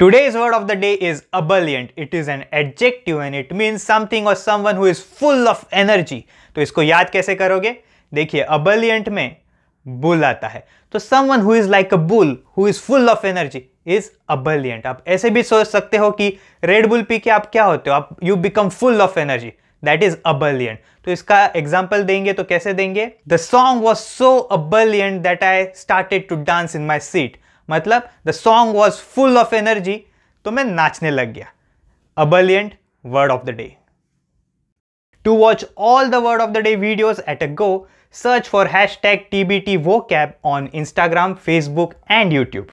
Today's word of the day is ebullient. It is an adjective and it means something or someone who is full of energy. तो इसको याद कैसे करोगे देखिए अबलियंट में bull आता है तो someone who is like a bull who is full of energy is ebullient आप ऐसे भी सोच सकते हो कि रेड बुल पी के आप क्या होते हो आप you become full of energy that is ebullient तो इसका एग्जाम्पल देंगे तो कैसे देंगे the song was so ebullient that I started to dance in my seat मतलब the song was full of energy तो मैं नाचने लग गया ebullient word of the day to watch all the word of the day videos at a go search for hashtag TB T vocab on Instagram Facebook and YouTube